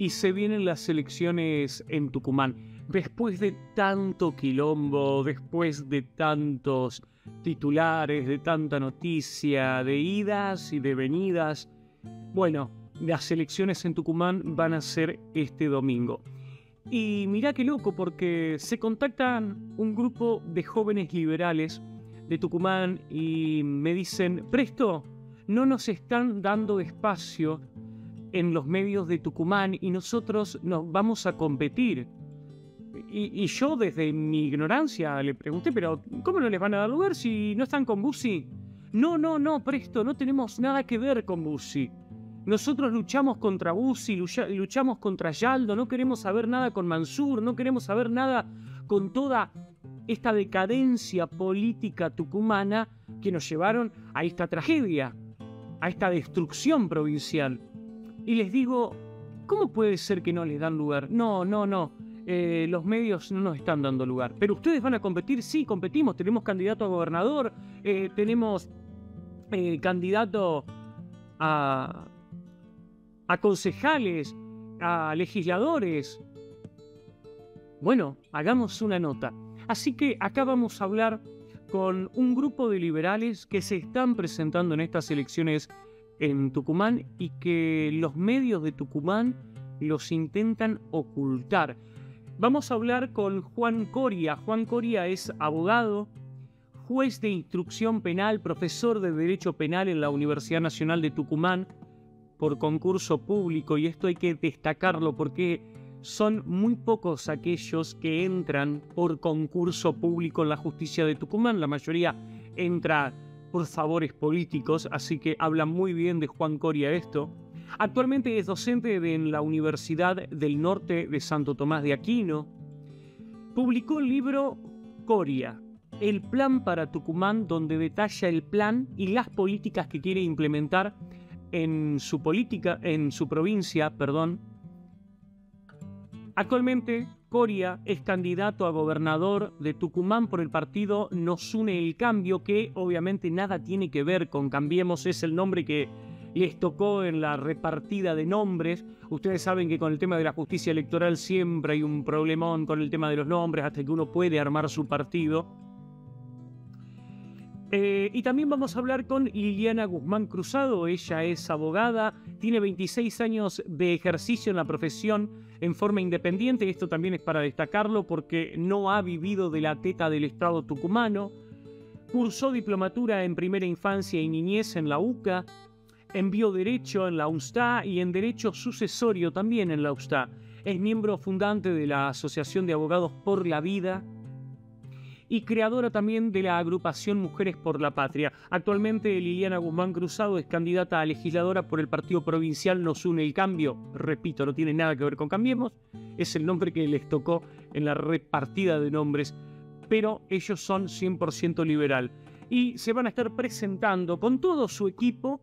y se vienen las elecciones en Tucumán. Después de tanto quilombo, después de tantos titulares, de tanta noticia, de idas y de venidas, bueno, las elecciones en Tucumán van a ser este domingo. Y mirá qué loco, porque se contactan un grupo de jóvenes liberales de Tucumán y me dicen, presto, no nos están dando espacio en los medios de Tucumán y nosotros nos vamos a competir. Y, yo desde mi ignorancia le pregunté, pero ¿cómo no les van a dar lugar si no están con Bussi? No, no, no, presto, no tenemos nada que ver con Bussi. Nosotros luchamos contra Bussi, luchamos contra Yaldo, no queremos saber nada con Mansur, no queremos saber nada con toda esta decadencia política tucumana que nos llevaron a esta tragedia, a esta destrucción provincial y les digo, ¿cómo puede ser que no les dan lugar? No, no, no. Eh, los medios no nos están dando lugar. Pero ustedes van a competir, sí, competimos. Tenemos candidato a gobernador, eh, tenemos eh, candidato a, a concejales, a legisladores. Bueno, hagamos una nota. Así que acá vamos a hablar con un grupo de liberales que se están presentando en estas elecciones en Tucumán y que los medios de Tucumán los intentan ocultar. Vamos a hablar con Juan Coria. Juan Coria es abogado, juez de instrucción penal, profesor de Derecho Penal en la Universidad Nacional de Tucumán por concurso público y esto hay que destacarlo porque son muy pocos aquellos que entran por concurso público en la justicia de Tucumán. La mayoría entra por favores políticos, así que habla muy bien de Juan Coria esto. Actualmente es docente en la Universidad del Norte de Santo Tomás de Aquino. Publicó el libro Coria, el plan para Tucumán, donde detalla el plan y las políticas que quiere implementar en su política, en su provincia, perdón. Actualmente Coria es candidato a gobernador de Tucumán por el partido Nos une el cambio, que obviamente nada tiene que ver con Cambiemos, es el nombre que les tocó en la repartida de nombres. Ustedes saben que con el tema de la justicia electoral siempre hay un problemón con el tema de los nombres, hasta que uno puede armar su partido. Eh, y también vamos a hablar con Liliana Guzmán Cruzado. Ella es abogada, tiene 26 años de ejercicio en la profesión en forma independiente. Esto también es para destacarlo porque no ha vivido de la teta del Estado tucumano. Cursó diplomatura en primera infancia y niñez en la UCA. Envió Derecho en la UNSTA y en Derecho Sucesorio también en la UNSTA. Es miembro fundante de la Asociación de Abogados por la Vida y creadora también de la agrupación Mujeres por la Patria. Actualmente Liliana Guzmán Cruzado es candidata a legisladora por el Partido Provincial Nos Une el Cambio. Repito, no tiene nada que ver con Cambiemos, es el nombre que les tocó en la repartida de nombres, pero ellos son 100% liberal. Y se van a estar presentando con todo su equipo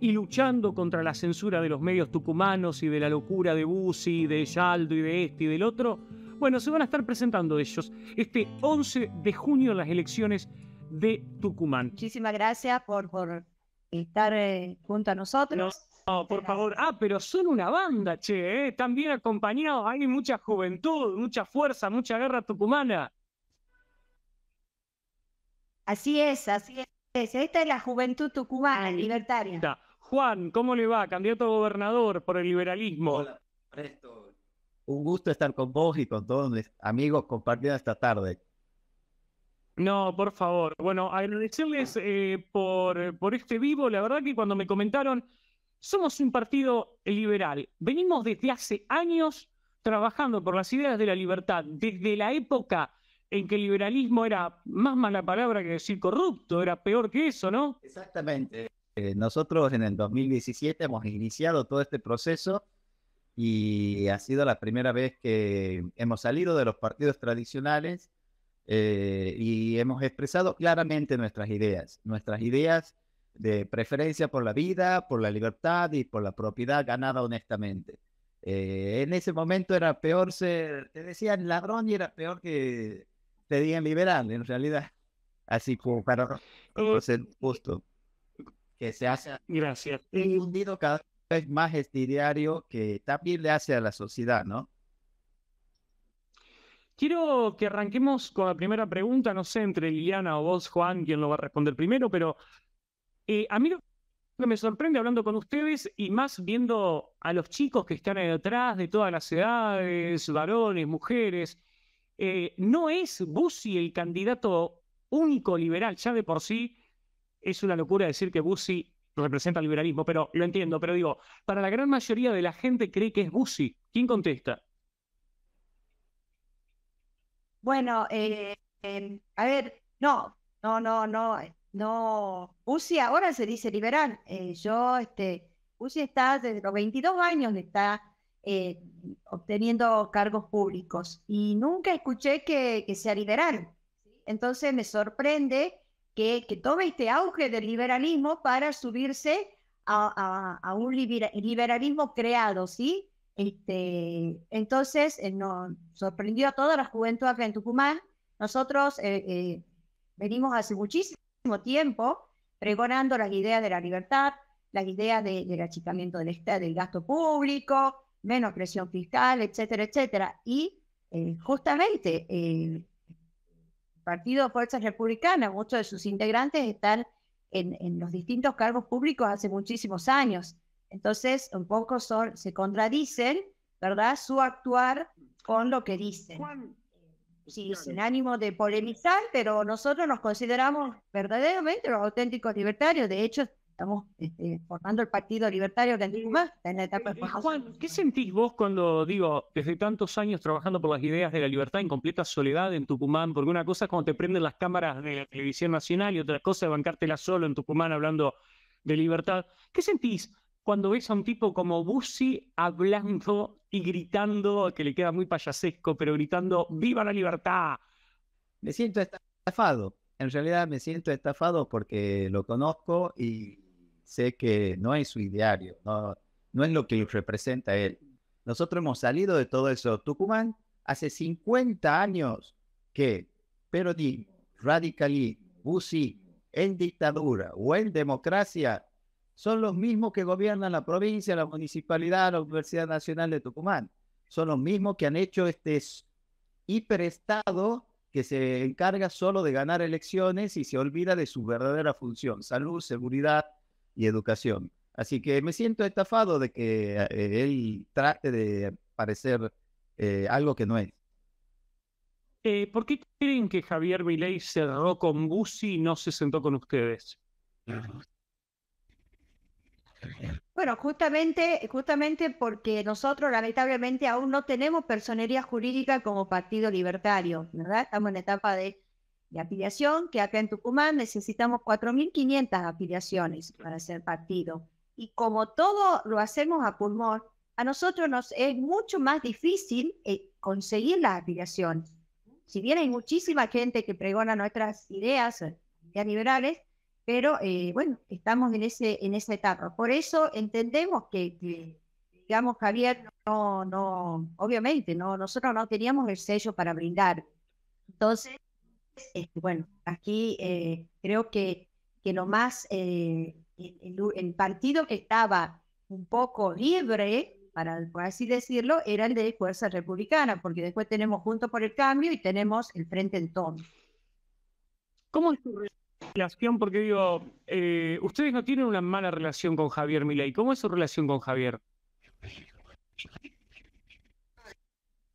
y luchando contra la censura de los medios tucumanos y de la locura de Bussi, de Yaldo y de este y del otro bueno, se van a estar presentando ellos este 11 de junio en las elecciones de Tucumán. Muchísimas gracias por, por estar eh, junto a nosotros. No, por favor. Ah, pero son una banda, che, ¿eh? Están bien acompañados. Hay mucha juventud, mucha fuerza, mucha guerra tucumana. Así es, así es. Esta es la juventud tucumana, libertaria. Juan, ¿cómo le va? Candidato a gobernador por el liberalismo. Hola, presto un gusto estar con vos y con todos mis amigos compartiendo esta tarde. No, por favor. Bueno, agradecerles eh, por, eh, por este vivo. La verdad que cuando me comentaron, somos un partido liberal. Venimos desde hace años trabajando por las ideas de la libertad, desde la época en que el liberalismo era más mala palabra que decir corrupto, era peor que eso, ¿no? Exactamente. Eh, nosotros en el 2017 hemos iniciado todo este proceso y ha sido la primera vez que hemos salido de los partidos tradicionales eh, y hemos expresado claramente nuestras ideas, nuestras ideas de preferencia por la vida, por la libertad y por la propiedad ganada honestamente. Eh, en ese momento era peor ser, te decían ladrón y era peor que te digan liberal, en realidad. Así como para ser justo. Que se hace. Gracias. Hundido cada más estirario que también le hace a la sociedad, ¿no? Quiero que arranquemos con la primera pregunta, no sé, entre Liliana o vos, Juan, quién lo va a responder primero, pero eh, a mí lo que me sorprende hablando con ustedes y más viendo a los chicos que están ahí detrás de todas las edades, varones, mujeres, eh, no es Bussi el candidato único liberal, ya de por sí es una locura decir que Bussi representa el liberalismo, pero lo entiendo, pero digo, para la gran mayoría de la gente cree que es Bussi. ¿Quién contesta? Bueno, eh, a ver, no, no, no, no, no. Bussi ahora se dice liberal. Eh, yo, este, Bussi está desde los 22 años, está eh, obteniendo cargos públicos y nunca escuché que, que sea liberal. Entonces me sorprende que, tome este auge del liberalismo para subirse a, un liberalismo creado, ¿sí? Este, entonces, eh, nos sorprendió a toda la juventud acá en Tucumán. Nosotros eh, eh, venimos hace muchísimo tiempo pregonando las ideas de la libertad, las ideas del achicamiento del, del gasto público, menos presión fiscal, etcétera, etcétera. Y justamente Partido Fuerzas Republicanas, muchos de sus integrantes están en, los distintos cargos públicos hace muchísimos años. Entonces, un poco son, se contradicen, ¿verdad? Su actuar con lo que dicen. Eh, pues sí, sin ánimo de polemizar, pero nosotros nos consideramos verdaderamente los auténticos libertarios. De hecho, estamos este, formando el Partido Libertario de Lima en la etapa de eh, eh, Juan, ¿qué sentís vos cuando digo, desde tantos años trabajando por las ideas de la libertad en completa soledad en Tucumán? Porque una cosa es cuando te prenden las cámaras de la televisión nacional y otra cosa es bancártela solo en Tucumán hablando de libertad. ¿Qué sentís cuando ves a un tipo como Bussi hablando y gritando, que le queda muy payasesco, pero gritando, ¡Viva la libertad! Me siento estafado. En realidad me siento estafado porque lo conozco y sé que no es su ideario, no, no es lo que representa él. Nosotros hemos salido de todo eso. Tucumán hace 50 años que periodismo, radicalismo, UCI, en dictadura o en democracia son los mismos que gobiernan la provincia, la municipalidad, la Universidad Nacional de Tucumán. Son los mismos que han hecho este hiperestado que se encarga solo de ganar elecciones y se olvida de su verdadera función, salud, seguridad, educación. Así que me siento estafado de que eh, eh, él trate de parecer eh, algo que no es. ¿Por qué creen que Javier Milei cerró con Bussi y no se sentó con ustedes? Bueno, justamente, justamente porque nosotros lamentablemente aún no tenemos personería jurídica como partido libertario, ¿verdad? Estamos en etapa de de afiliación, que acá en Tucumán necesitamos 4.500 afiliaciones para ser partido. Y como todo lo hacemos a pulmón, a nosotros nos es mucho más difícil eh, conseguir las afiliaciones. Si bien hay muchísima gente que pregona nuestras ideas, eh, ideas liberales, pero eh, bueno, estamos en, ese, en esa etapa. Por eso entendemos que, que digamos, Javier, no, no, obviamente, no, nosotros no teníamos el sello para brindar. Entonces, eh, bueno, aquí eh, creo que, que lo más, eh, el, partido que estaba un poco libre, para por así decirlo, era el de Fuerza Republicana, porque después tenemos Junto por el Cambio y tenemos el Frente en ¿Cómo es su relación? Porque digo, ustedes no tienen una mala relación con Javier Milei. ¿Cómo es su relación con Javier?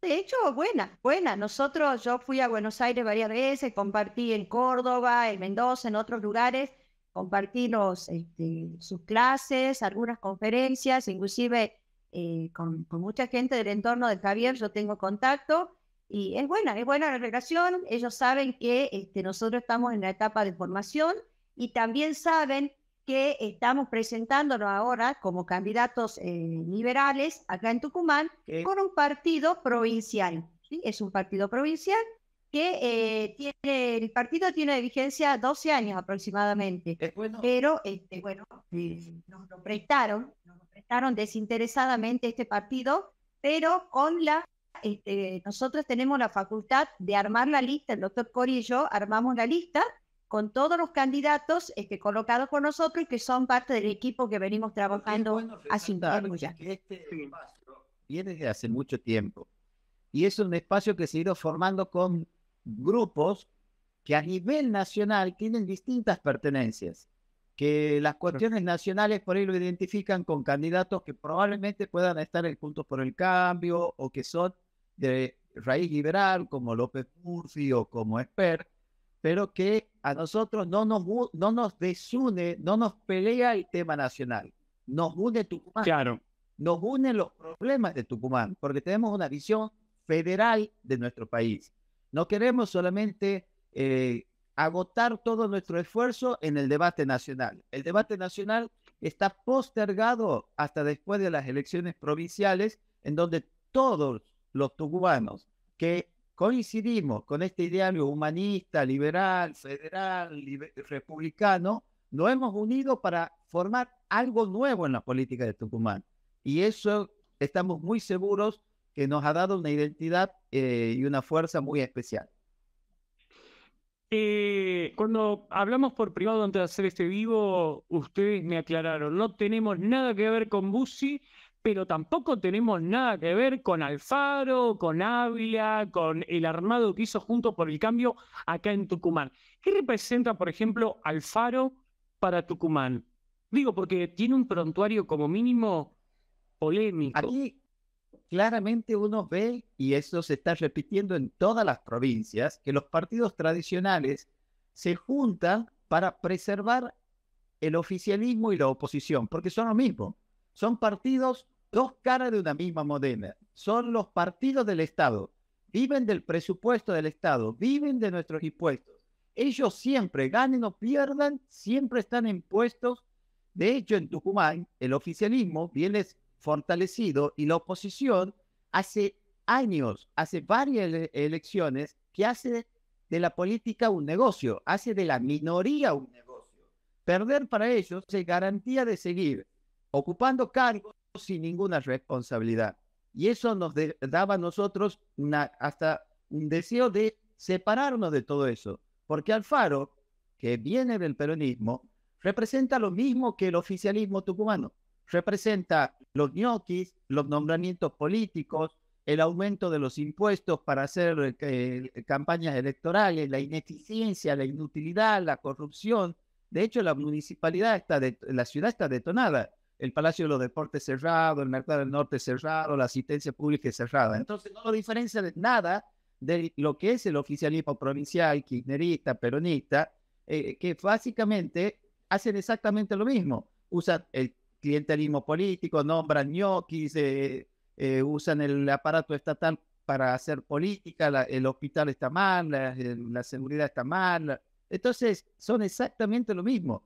de hecho, buena, buena. Nosotros, yo fui a Buenos Aires varias veces, compartí en Córdoba, en Mendoza, en otros lugares, compartí este, sus clases, algunas conferencias, inclusive eh, con, mucha gente del entorno de Javier yo tengo contacto y es buena, es buena la relación. Ellos saben que este, nosotros estamos en la etapa de formación y también saben que estamos presentándonos ahora como candidatos eh, liberales acá en Tucumán con un partido provincial. Es un partido provincial que eh, tiene, el partido tiene de vigencia 12 años aproximadamente, pero este, bueno, eh, nos lo prestaron, nos lo prestaron desinteresadamente este partido, pero con la este, nosotros tenemos la facultad de armar la lista, el doctor Corillo, armamos la lista con todos los candidatos eh, colocados con nosotros y que son parte del equipo que venimos trabajando bueno hace ya. Este espacio viene desde hace mucho tiempo y es un espacio que se ha ido formando con grupos que a nivel nacional tienen distintas pertenencias, que las cuestiones nacionales por ahí lo identifican con candidatos que probablemente puedan estar en punto por el Cambio o que son de raíz liberal, como López Murphy o como Esper, pero que a nosotros no nos, no nos desune, no nos pelea el tema nacional, nos une Tucumán. Claro. Nos unen los problemas de Tucumán, porque tenemos una visión federal de nuestro país. No queremos solamente eh, agotar todo nuestro esfuerzo en el debate nacional. El debate nacional está postergado hasta después de las elecciones provinciales, en donde todos los tucubanos que coincidimos con este ideario humanista, liberal, federal, republicano, nos hemos unido para formar algo nuevo en la política de Tucumán. Y eso estamos muy seguros que nos ha dado una identidad eh, y una fuerza muy especial. Eh, cuando hablamos por privado antes de hacer este vivo, ustedes me aclararon, no tenemos nada que ver con Bussi, pero tampoco tenemos nada que ver con Alfaro, con Ávila, con el armado que hizo junto por el cambio acá en Tucumán. ¿Qué representa, por ejemplo, Alfaro para Tucumán? Digo, porque tiene un prontuario como mínimo polémico. Aquí claramente uno ve, y eso se está repitiendo en todas las provincias, que los partidos tradicionales se juntan para preservar el oficialismo y la oposición, porque son lo mismo. Son partidos dos caras de una misma moneda. Son los partidos del Estado. Viven del presupuesto del Estado, viven de nuestros impuestos. Ellos siempre, ganen o pierdan, siempre están en De hecho, en Tucumán, el oficialismo viene fortalecido y la oposición hace años, hace varias elecciones, que hace de la política un negocio, hace de la minoría un negocio. Perder para ellos es garantía de seguir ocupando cargos sin ninguna responsabilidad. Y eso nos daba a nosotros una, hasta un deseo de separarnos de todo eso, porque Alfaro, que viene del peronismo, representa lo mismo que el oficialismo tucumano. Representa los ñoquis, los nombramientos políticos, el aumento de los impuestos para hacer eh, eh, campañas electorales, la ineficiencia, la inutilidad, la corrupción. De hecho, la municipalidad está, la ciudad está detonada el Palacio de los Deportes cerrado, el Mercado del Norte cerrado, la asistencia pública cerrada. Entonces no lo diferencia de nada de lo que es el oficialismo provincial, kirchnerista, peronista, eh, que básicamente hacen exactamente lo mismo. Usan el clientelismo político, nombran ñoquis, eh, eh, usan el aparato estatal para hacer política, el hospital está mal, la, la seguridad está mal. Entonces son exactamente lo mismo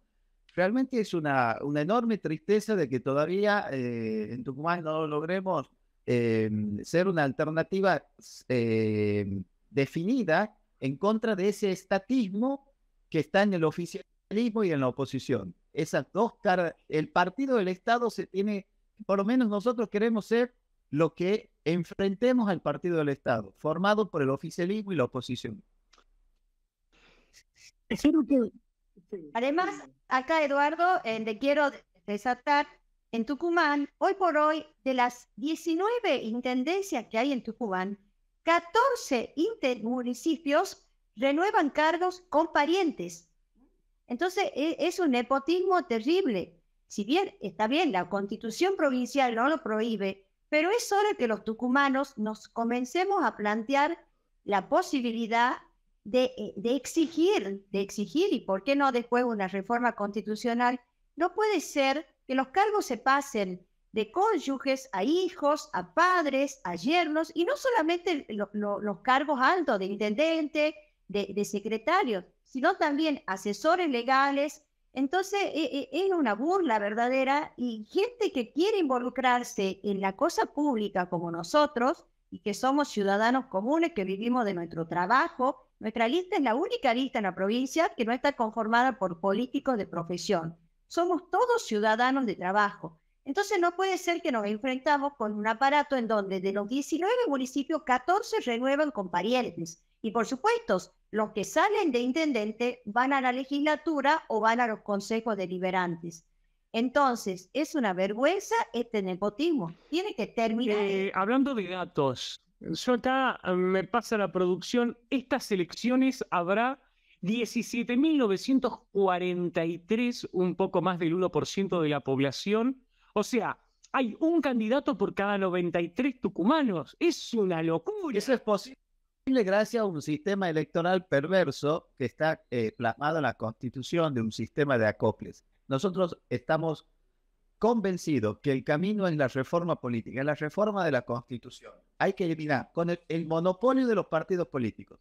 realmente es una, una enorme tristeza de que todavía eh, en Tucumán no logremos em, ser una alternativa em, definida en contra de ese estatismo que está en el oficialismo y en la oposición. Esas dos caras, el partido del Estado se tiene, por lo menos nosotros queremos ser lo que enfrentemos al partido del Estado, formado por el oficialismo y la oposición. Además, acá, Eduardo, le quiero desatar en Tucumán, hoy por hoy, de las 19 intendencias que hay en Tucumán, 14 municipios renuevan cargos con parientes. Entonces, e, es un nepotismo terrible. Si bien está bien, la constitución provincial no lo prohíbe, pero es hora que los tucumanos nos comencemos a plantear la posibilidad eh, de, exigir, de exigir, y por qué no después una reforma constitucional, no puede ser que los cargos se pasen de cónyuges a hijos, a padres, a yernos, y no solamente los cargos altos de intendente, de, de secretario, sino también asesores legales. Entonces e, e, es una burla verdadera y gente que quiere involucrarse en la cosa pública como nosotros y que somos ciudadanos comunes que vivimos de nuestro trabajo nuestra lista es la única lista en la provincia que no está conformada por políticos de profesión. Somos todos ciudadanos de trabajo. Entonces no puede ser que nos enfrentamos con un aparato en donde de los 19 municipios, 14 renuevan con parientes. Y por supuesto, los que salen de intendente van a la legislatura o van a los consejos deliberantes. Entonces, es una vergüenza este nepotismo. Tiene que terminar. Eh, hablando de datos, yo acá ah, me pasa la producción, estas elecciones habrá 17.943, un poco más del 1% de la población. O sea, hay un candidato por cada 93 tucumanos. Es una locura. Eso es posible gracias a un sistema electoral perverso que está eh, plasmado en la constitución de un sistema de acoples. Nosotros estamos convencido que el camino es la reforma política, es la reforma de la Constitución. Hay que eliminar con el, monopolio de los partidos políticos.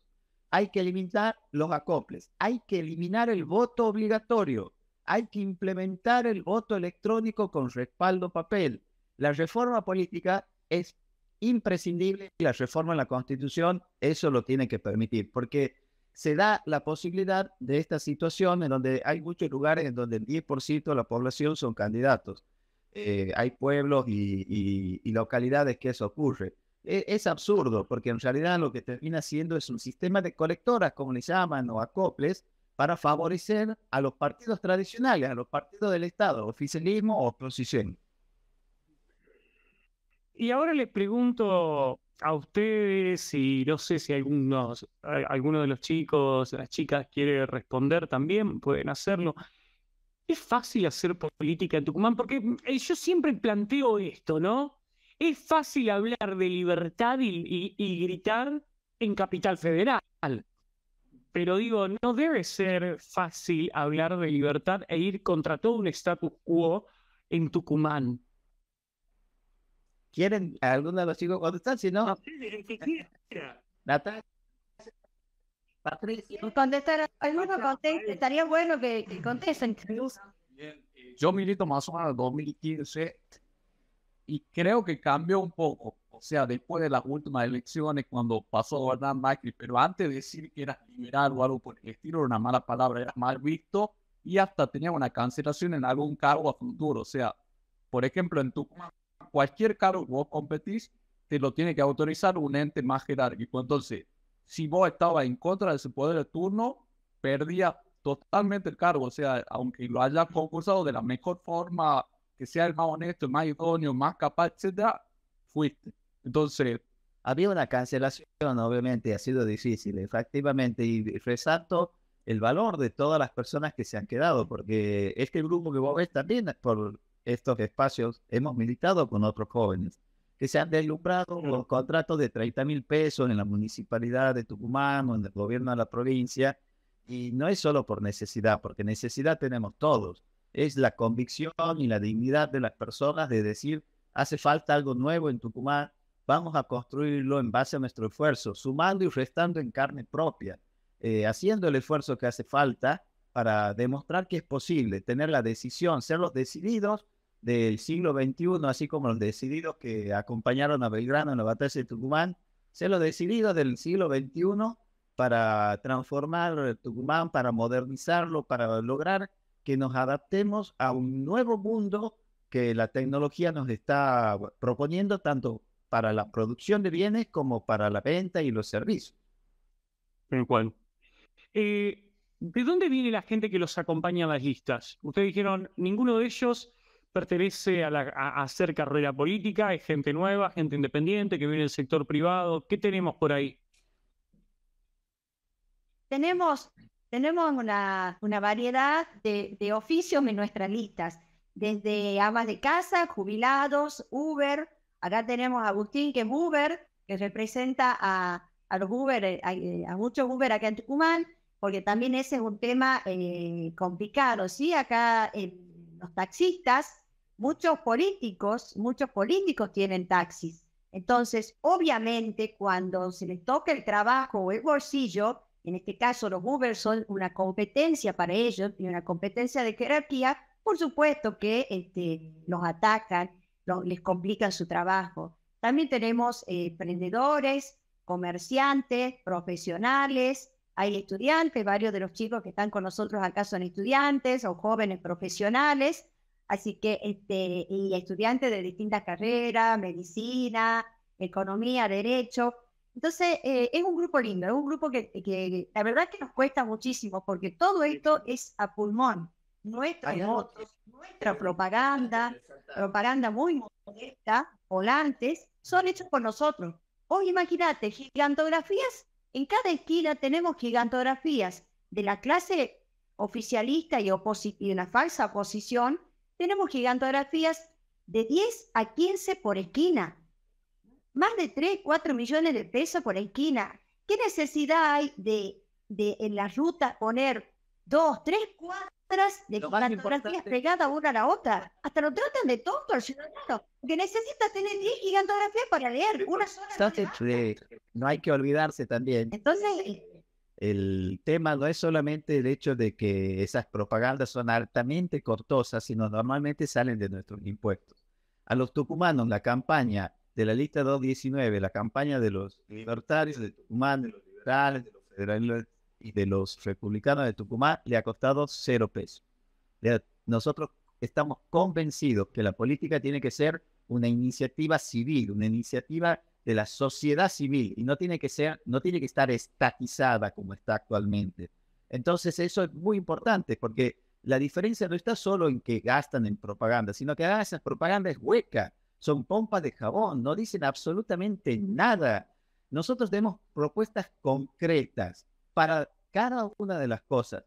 Hay que eliminar los acoples. Hay que eliminar el voto obligatorio. Hay que implementar el voto electrónico con respaldo papel. La reforma política es imprescindible y la reforma en la Constitución eso lo tiene que permitir, porque se da la posibilidad de esta situación en donde hay muchos lugares en donde el 10% de la población son candidatos. Eh, hay pueblos y, localidades que eso ocurre. E, es, absurdo, porque en realidad lo que termina siendo es un sistema de colectoras, como le llaman, o acoples, para favorecer a los partidos tradicionales, a los partidos del Estado, oficialismo o oposición. Y ahora le pregunto a ustedes y no sé si algunos, alguno de los chicos, las chicas quiere responder también, pueden hacerlo. Es fácil hacer política en Tucumán porque mm, eh, yo siempre planteo esto, ¿no? Es fácil hablar de libertad y, y gritar en Capital Federal. Pero digo, no debe ser fácil hablar de libertad e ir contra todo un status quo en Tucumán quieren de los chicos contestar, si no. conteste, estaría bueno que, contesten. Eh, yo milito más o menos 2015 y creo que cambió un poco. O sea, después de las últimas elecciones, cuando pasó a gobernar Macri, pero antes de decir que era liberal o algo por el estilo, era una mala palabra, era mal visto y hasta tenía una cancelación en algún cargo a futuro. O sea, por ejemplo, en Tucumán cualquier cargo que vos competís, te lo tiene que autorizar un ente más jerárquico. Entonces, si vos estabas en contra de ese poder de turno, perdías totalmente el cargo. O sea, aunque lo hayas concursado de la mejor forma, que sea el más honesto, el más idóneo, más capaz, etcétera, fuiste. Entonces. Había una cancelación, obviamente, ha sido difícil, efectivamente, y resalto el valor de todas las personas que se han quedado, porque este grupo que vos ves también, por, estos espacios, hemos militado con otros jóvenes que se han deslumbrado con contratos de 30 mil pesos en la municipalidad de Tucumán o en el gobierno de la provincia. Y no es solo por necesidad, porque necesidad tenemos todos. Es la convicción y la dignidad de las personas de decir, hace falta algo nuevo en Tucumán, vamos a construirlo en base a nuestro esfuerzo, sumando y restando en carne propia, eh, haciendo el esfuerzo que hace falta para demostrar que es posible, tener la decisión, ser los decididos del siglo XXI, así como los decididos que acompañaron a Belgrano en la batalla de Tucumán, se los decididos del siglo XXI para transformar Tucumán, para modernizarlo, para lograr que nos adaptemos a un nuevo mundo que la tecnología nos está proponiendo tanto para la producción de bienes como para la venta y los servicios. En eh, ¿De dónde viene la gente que los acompaña a las listas? Ustedes dijeron, ninguno de ellos pertenece a, la, hacer carrera política? ¿Es gente nueva, gente independiente que viene del sector privado? ¿Qué tenemos por ahí? Tenemos, tenemos una, variedad de, oficios en nuestras listas, desde amas de casa, jubilados, Uber. Acá tenemos a Agustín, que es Uber, que representa a, los Uber, eh, eh, a, muchos Uber acá en Tucumán, porque también ese es un tema eh, complicado, ¿sí? Acá los taxistas muchos políticos, muchos políticos tienen taxis. Entonces, obviamente, cuando se les toca el trabajo o el bolsillo, en este caso los Uber son una competencia para ellos y una competencia de jerarquía, por supuesto que este, los atacan, les complican su trabajo. También tenemos eh, emprendedores, comerciantes, profesionales, hay estudiantes, varios de los chicos que están con nosotros acá son estudiantes o jóvenes profesionales, Así que, este, y estudiantes de distintas carreras, medicina, economía, derecho. Entonces, eh, es un grupo lindo, es un grupo que, que, la verdad que nos cuesta muchísimo, porque todo esto es a pulmón. Nuestros nuestra propaganda, propaganda muy modesta, volantes, son hechos por nosotros. Hoy imagínate, gigantografías, en cada esquina tenemos gigantografías de la clase oficialista y, y una falsa oposición tenemos gigantografías de 10 a 15 por esquina. Más de 3, 4 millones de pesos por esquina. ¿Qué necesidad hay de, de en la ruta poner dos, tres cuadras de gigantografías pegadas una a la otra? Hasta lo tratan de todo, al ciudadano, que necesita tener 10 gigantografías para leer una pues, sola. Entonces, eh, no hay que olvidarse también. Entonces, el tema no es solamente el hecho de que esas propagandas son altamente cortosas, sino normalmente salen de nuestros impuestos. A los tucumanos, la campaña de la lista 219, la campaña de los libertarios de Tucumán, de los liberales, de los federales y de los republicanos de Tucumán, le ha costado cero pesos. Nosotros estamos convencidos que la política tiene que ser una iniciativa civil, una iniciativa de la sociedad civil y no tiene que ser, no tiene que estar estatizada como está actualmente. Entonces eso es muy importante porque la diferencia no está solo en que gastan en propaganda, sino que esa esas propaganda es hueca, son pompas de jabón, no dicen absolutamente nada. Nosotros tenemos propuestas concretas para cada una de las cosas.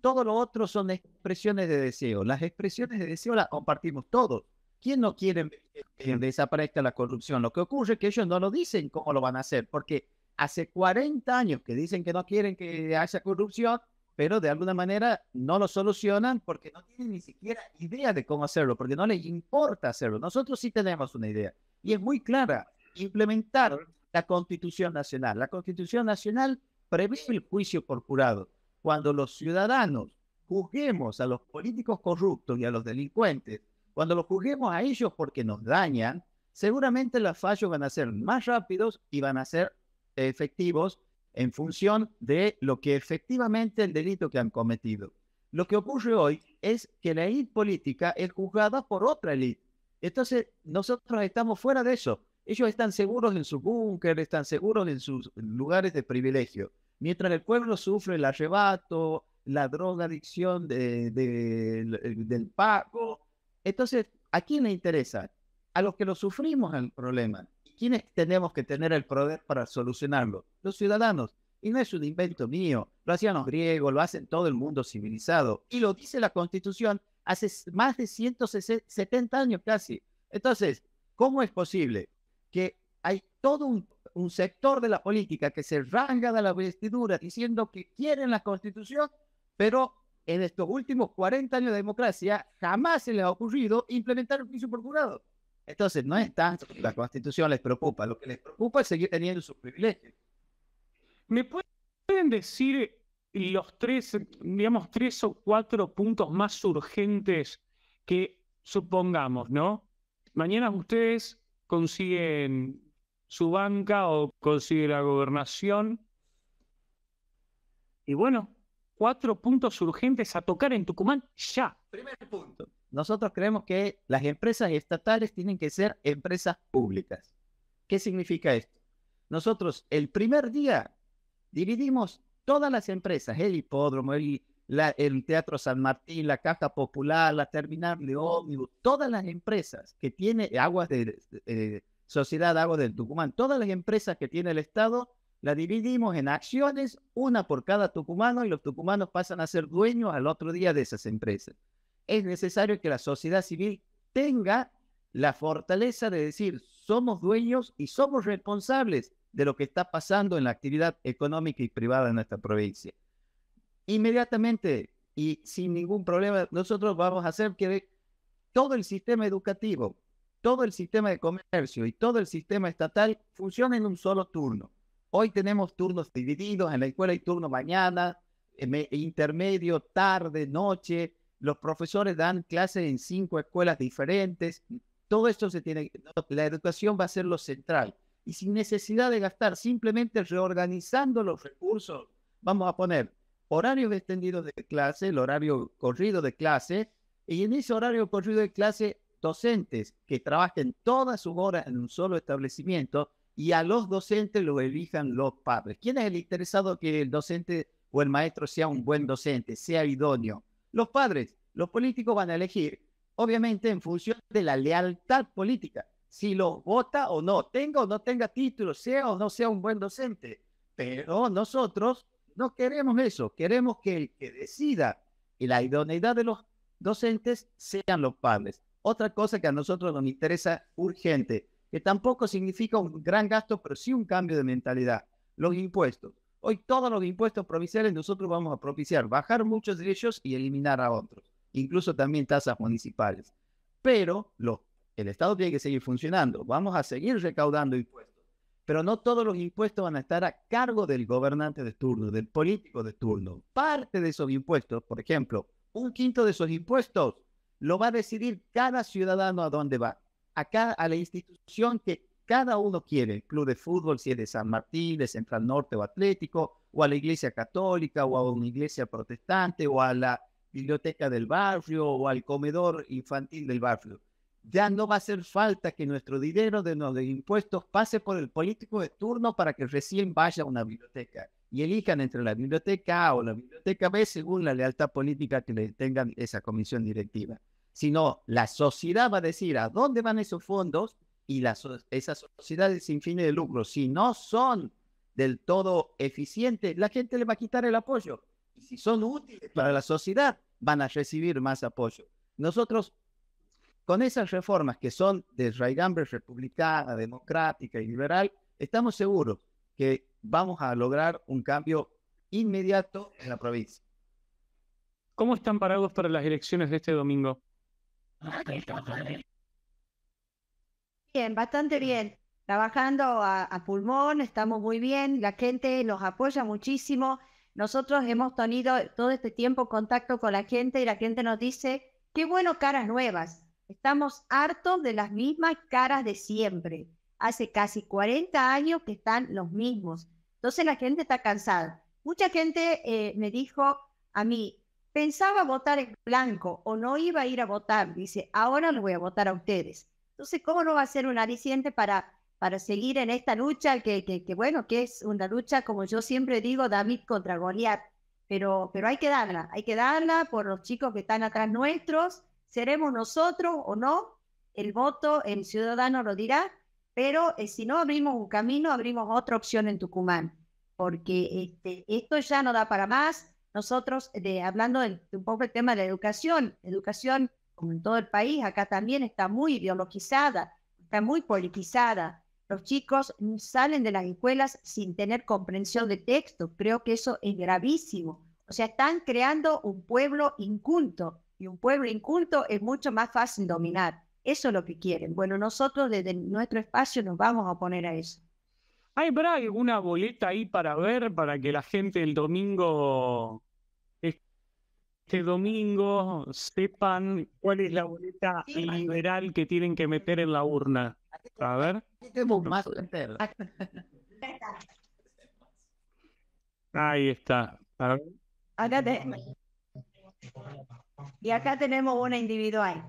Todo lo otro son expresiones de deseo. Las expresiones de deseo las compartimos todos. ¿Quién no quiere que desaparezca la corrupción? Lo que ocurre es que ellos no lo dicen cómo lo van a hacer, porque hace 40 años que dicen que no quieren que haya corrupción, pero de alguna manera no lo solucionan porque no tienen ni siquiera idea de cómo hacerlo, porque no les importa hacerlo. Nosotros sí tenemos una idea y es muy clara, implementar la Constitución Nacional. La Constitución Nacional prevé el juicio por jurado. Cuando los ciudadanos juzguemos a los políticos corruptos y a los delincuentes cuando los juzguemos a ellos porque nos dañan, seguramente los fallos van a ser más rápidos y van a ser efectivos en función de lo que efectivamente el delito que han cometido. Lo que ocurre hoy es que la élite política es juzgada por otra élite. Entonces, nosotros estamos fuera de eso. Ellos están seguros en su búnker, están seguros en sus lugares de privilegio. Mientras el pueblo sufre el arrebato, la drogadicción de, de, del pago, entonces, ¿a quién le interesa? A los que lo sufrimos el problema. ¿Quiénes tenemos que tener el poder para solucionarlo? Los ciudadanos. Y no es un invento mío. Lo hacían los griegos, lo hacen todo el mundo civilizado. Y lo dice la Constitución hace más de 170 años casi. Entonces, ¿cómo es posible que hay todo un, un sector de la política que se ranga de la vestidura diciendo que quieren la Constitución, pero en estos últimos 40 años de democracia jamás se les ha ocurrido implementar un juicio por Entonces, no es tanto que la constitución les preocupa, lo que les preocupa es seguir teniendo sus privilegios. ¿Me pueden decir los tres, digamos, tres o cuatro puntos más urgentes que supongamos, ¿no? Mañana ustedes consiguen su banca o consiguen la gobernación. Y bueno, cuatro puntos urgentes a tocar en Tucumán ya. Primer punto. Nosotros creemos que las empresas estatales tienen que ser empresas públicas. ¿Qué significa esto? Nosotros el primer día dividimos todas las empresas, el hipódromo, el, la, el Teatro San Martín, la Caja Popular, la Terminal de Ómnibus, todas las empresas que tiene Aguas de, eh, Sociedad Agua del Tucumán, todas las empresas que tiene el Estado, la dividimos en acciones, una por cada tucumano, y los tucumanos pasan a ser dueños al otro día de esas empresas. Es necesario que la sociedad civil tenga la fortaleza de decir, somos dueños y somos responsables de lo que está pasando en la actividad económica y privada en nuestra provincia. Inmediatamente y sin ningún problema, nosotros vamos a hacer que todo el sistema educativo, todo el sistema de comercio y todo el sistema estatal funcione en un solo turno Hoy tenemos turnos divididos, en la escuela hay turno mañana, intermedio, tarde, noche. Los profesores dan clases en cinco escuelas diferentes. Todo esto se tiene. La educación va a ser lo central. Y sin necesidad de gastar, simplemente reorganizando los recursos, vamos a poner horarios extendidos de clase, el horario corrido de clase, y en ese horario corrido de clase, docentes que trabajen todas sus horas en un solo establecimiento y a los docentes lo elijan los padres. ¿Quién es el interesado que el docente o el maestro sea un buen docente, sea idóneo? Los padres, los políticos van a elegir, obviamente en función de la lealtad política, si lo vota o no, tenga o no tenga título, sea o no sea un buen docente. Pero nosotros no queremos eso, queremos que el que decida y la idoneidad de los docentes sean los padres. Otra cosa que a nosotros nos interesa urgente, que tampoco significa un gran gasto, pero sí un cambio de mentalidad. Los impuestos. Hoy todos los impuestos provinciales nosotros vamos a propiciar, bajar muchos de ellos y eliminar a otros, incluso también tasas municipales. Pero el Estado tiene que seguir funcionando, vamos a seguir recaudando impuestos, pero no todos los impuestos van a estar a cargo del gobernante de turno, del político de turno. Parte de esos impuestos, por ejemplo, un quinto de esos impuestos lo va a decidir cada ciudadano a dónde va a, a la institución que cada uno quiere, el club de fútbol, si es de San Martín, de Central Norte o Atlético, o a la iglesia católica, o a una iglesia protestante, o a la biblioteca del barrio, o al comedor infantil del barrio. Ya no va a hacer falta que nuestro dinero de los impuestos pase por el político de turno para que recién vaya a una biblioteca y elijan entre la biblioteca A o la biblioteca B según la lealtad política que le tengan esa comisión directiva sino la sociedad va a decir a dónde van esos fondos y esas sociedades sin fines de lucro, si no son del todo eficientes, la gente le va a quitar el apoyo. Y si son útiles para la sociedad, van a recibir más apoyo. Nosotros, con esas reformas que son de raigambre republicana, democrática y liberal, estamos seguros que vamos a lograr un cambio inmediato en la provincia. ¿Cómo están parados para las elecciones de este domingo? Bien, bastante bien. Trabajando a, pulmón, estamos muy bien, la gente nos apoya muchísimo. Nosotros hemos tenido todo este tiempo contacto con la gente y la gente nos dice, qué bueno caras nuevas. Estamos hartos de las mismas caras de siempre. Hace casi 40 años que están los mismos. Entonces la gente está cansada. Mucha gente eh, me dijo a mí, pensaba votar en blanco o no iba a ir a votar, dice, ahora lo voy a votar a ustedes. Entonces, ¿cómo no va a ser un aliciente para, para seguir en esta lucha que, que, bueno, que es una lucha, como yo siempre digo, David contra Goliat? Pero, pero hay que darla, hay que darla por los chicos que están atrás nuestros, seremos nosotros o no, el voto, el ciudadano lo dirá, pero eh, si no abrimos un camino, abrimos otra opción en Tucumán, porque este, esto ya no da para más, nosotros, de, hablando de, un poco el tema de la educación, educación como en todo el país, acá también está muy ideologizada, está muy politizada. Los chicos salen de las escuelas sin tener comprensión de texto. Creo que eso es gravísimo. O sea, están creando un pueblo inculto y un pueblo inculto es mucho más fácil dominar. Eso es lo que quieren. Bueno, nosotros desde nuestro espacio nos vamos a oponer a eso. ¿Habrá alguna boleta ahí para ver, para que la gente el domingo, este domingo, sepan cuál es la boleta liberal que tienen que meter en la urna? A ver. Ahí está. Y acá tenemos una individual.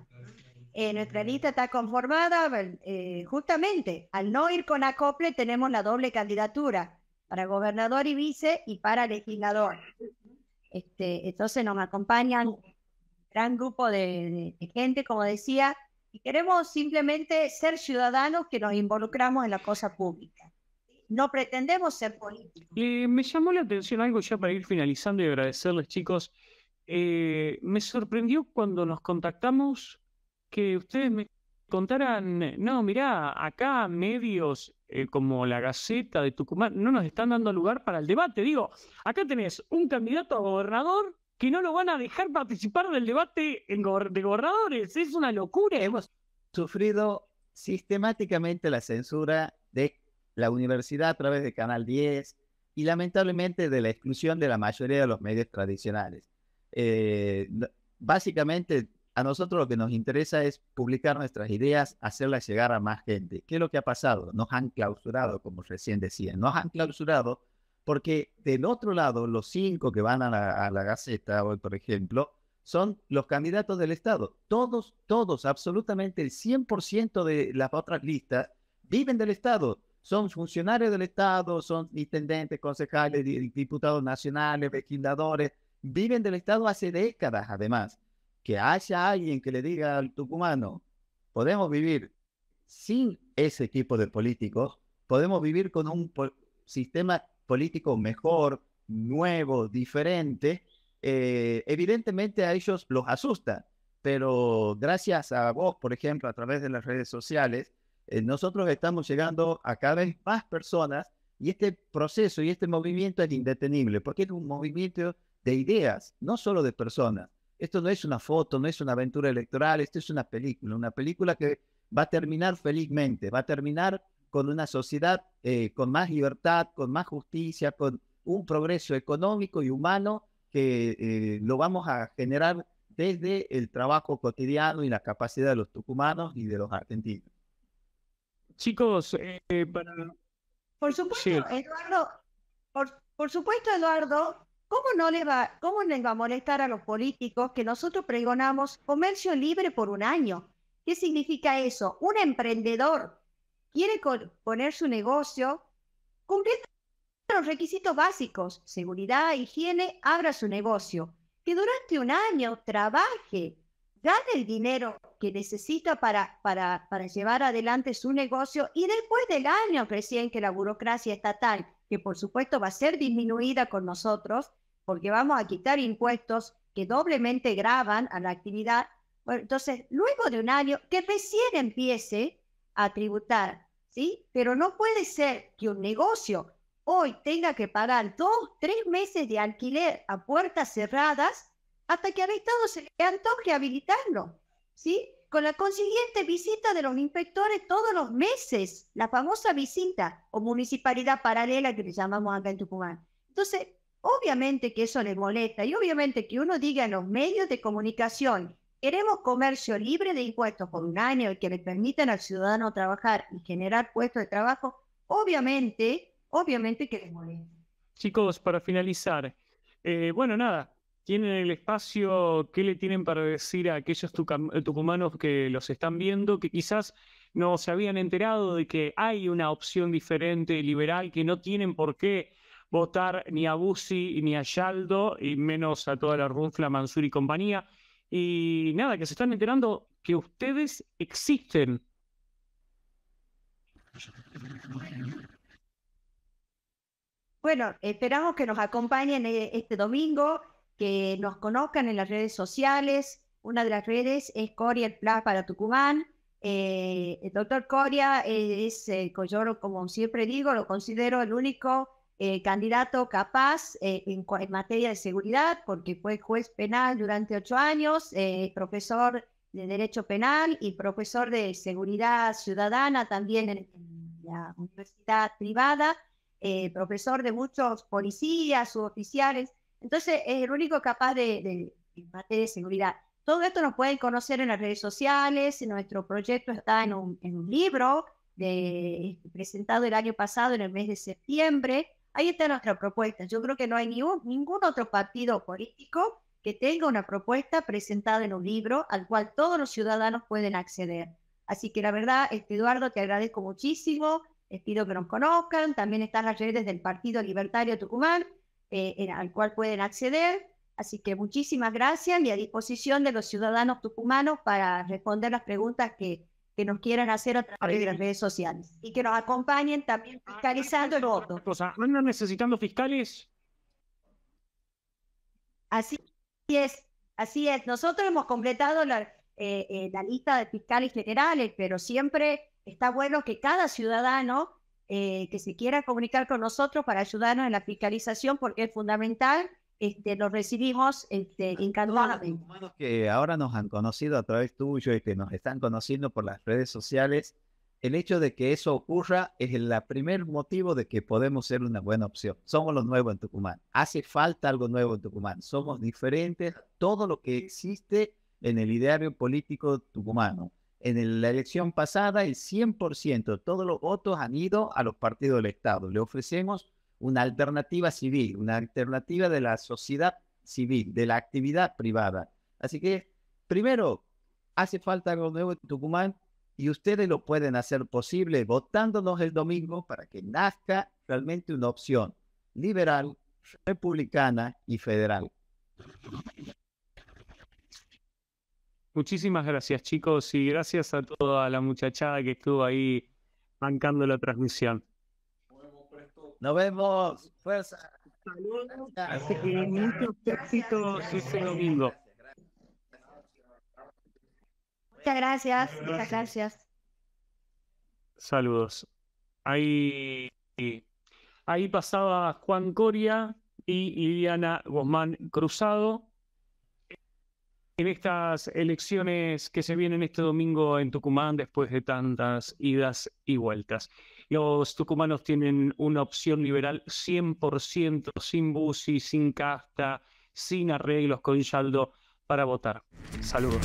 Eh, nuestra lista está conformada eh, justamente, al no ir con acople tenemos la doble candidatura para gobernador y vice y para legislador. Este, entonces nos acompañan un gran grupo de, gente, como decía, y queremos simplemente ser ciudadanos que nos involucramos en la cosa pública. No pretendemos ser políticos. me llamó la atención algo ya para ir finalizando y agradecerles, chicos. Eh, me sorprendió cuando nos contactamos que ustedes me contaran, eh, no, mirá, acá medios eh, como la Gaceta de Tucumán no nos están dando lugar para el debate. Digo, acá tenés un candidato a gobernador que no lo van a dejar participar del debate de gobernadores. Es una locura. Hemos sufrido sistemáticamente la censura de la universidad a través de Canal 10 y lamentablemente de la exclusión de la mayoría de los medios tradicionales. Eh, básicamente a nosotros lo que nos interesa es publicar nuestras ideas, hacerlas llegar a más gente. ¿Qué es lo que ha pasado? Nos han clausurado, como recién decía. Nos han clausurado porque del otro lado, los cinco que van a la, a la Gaceta hoy, por ejemplo, son los candidatos del Estado. Todos, todos, absolutamente el 100% de las otras listas viven del Estado. Son funcionarios del Estado, son intendentes, concejales, diputados nacionales, legisladores. Viven del Estado hace décadas, además que haya alguien que le diga al tucumano, podemos vivir sin ese tipo de políticos, podemos vivir con un sistema político mejor, nuevo, diferente, eh, evidentemente a ellos los asusta, pero gracias a vos, por ejemplo, a través de las redes sociales, eh, nosotros estamos llegando a cada vez más personas y este proceso y este movimiento es indetenible, porque es un movimiento de ideas, no solo de personas. Esto no es una foto, no es una aventura electoral, esto es una película, una película que va a terminar felizmente, va a terminar con una sociedad eh, con más libertad, con más justicia, con un progreso económico y humano que eh, lo vamos a generar desde el trabajo cotidiano y la capacidad de los tucumanos y de los argentinos. Chicos, eh, Por supuesto, Eduardo, por supuesto, Eduardo, ¿Cómo no les va, cómo a molestar a los políticos que nosotros pregonamos comercio libre por un año? ¿Qué significa eso? Un emprendedor quiere poner su negocio, cumple los requisitos básicos, seguridad, higiene, abra su negocio, que durante un año trabaje, gane el dinero que necesita para, para, para llevar adelante su negocio y después del año recién que la burocracia estatal que por supuesto va a ser disminuida con nosotros, porque vamos a quitar impuestos que doblemente graban a la actividad. entonces, luego de un año, que recién empiece a tributar, ¿sí? Pero no puede ser que un negocio hoy tenga que pagar dos, tres meses de alquiler a puertas cerradas hasta que haya Estado se le antoje habilitarlo, ¿sí? con la consiguiente visita de los inspectores todos los meses, la famosa visita o municipalidad paralela que le llamamos acá en Tucumán. Entonces, obviamente que eso les molesta y obviamente que uno diga en los medios de comunicación, queremos comercio libre de impuestos por un año y que le permitan al ciudadano trabajar y generar puestos de trabajo, obviamente, obviamente que les molesta. Chicos, para finalizar, eh, bueno, nada, tienen el espacio, qué le tienen para decir a aquellos eh, tucumanos que los están viendo, que quizás no se habían enterado de que hay una opción diferente, liberal, que no tienen por qué votar ni a Bussi ni a Yaldo, y menos a toda la rufla Mansur y compañía. Y nada, que se están enterando que ustedes existen. Bueno, esperamos que nos acompañen eh, este domingo que nos conozcan en las redes sociales. Una de las redes es Coria el Plan para Tucumán. Eh, el doctor Coria eh, es, eh, como siempre digo, lo considero el único candidato capaz en, materia de seguridad, porque fue juez penal durante ocho años, profesor de Derecho Penal y profesor de Seguridad Ciudadana también en, la universidad privada, profesor de muchos policías, suboficiales. Entonces, es el único capaz de, de, de seguridad. Todo esto nos pueden conocer en las redes sociales, nuestro proyecto está en un, libro de, presentado el año pasado, en el mes de septiembre. Ahí está nuestra propuesta. Yo creo que no hay ningún otro partido político que tenga una propuesta presentada en un libro al cual todos los ciudadanos pueden acceder. Así que la verdad, este, Eduardo, te agradezco muchísimo. Les pido que nos conozcan. También están las redes del Partido Libertario Tucumán, eh, al cual pueden acceder. Así que muchísimas gracias y a disposición de los ciudadanos tucumanos para responder las preguntas que, que nos quieran hacer a través de las redes sociales y que nos acompañen también ah, fiscalizando el voto. ¿Andan necesitando fiscales? Así es, así es. Nosotros hemos completado la, eh, eh, la lista de fiscales generales, pero siempre está bueno que cada ciudadano eh, que se quiera comunicar con nosotros para ayudarnos en la fiscalización, porque es fundamental. Este, lo recibimos este, encantadamente. Los que ahora nos han conocido a través tuyo y que nos están conociendo por las redes sociales, el hecho de que eso ocurra es el primer motivo de que podemos ser una buena opción. Somos los nuevos en Tucumán. Hace falta algo nuevo en Tucumán. Somos diferentes todo lo que existe en el ideario político tucumano. En la elección pasada, el 100% de todos los votos han ido a los partidos del Estado. Le ofrecemos una alternativa civil, una alternativa de la sociedad civil, de la actividad privada. Así que, primero, hace falta algo nuevo en Tucumán y ustedes lo pueden hacer posible votándonos el domingo para que nazca realmente una opción liberal, republicana y federal. Muchísimas gracias, chicos, y gracias a toda la muchachada que estuvo ahí bancando la transmisión. Nos vemos. Fuerza. Saludos. Así que muchos éxitos este domingo. Muchas gracias. Muchas gracias. Saludos. Ahí, ahí pasaba Juan Coria y Liliana Guzmán Cruzado en estas elecciones que se vienen este domingo en Tucumán después de tantas idas y vueltas. Los tucumanos tienen una opción liberal 100% sin busi, sin casta, sin arreglos con Yaldo para votar. Saludos.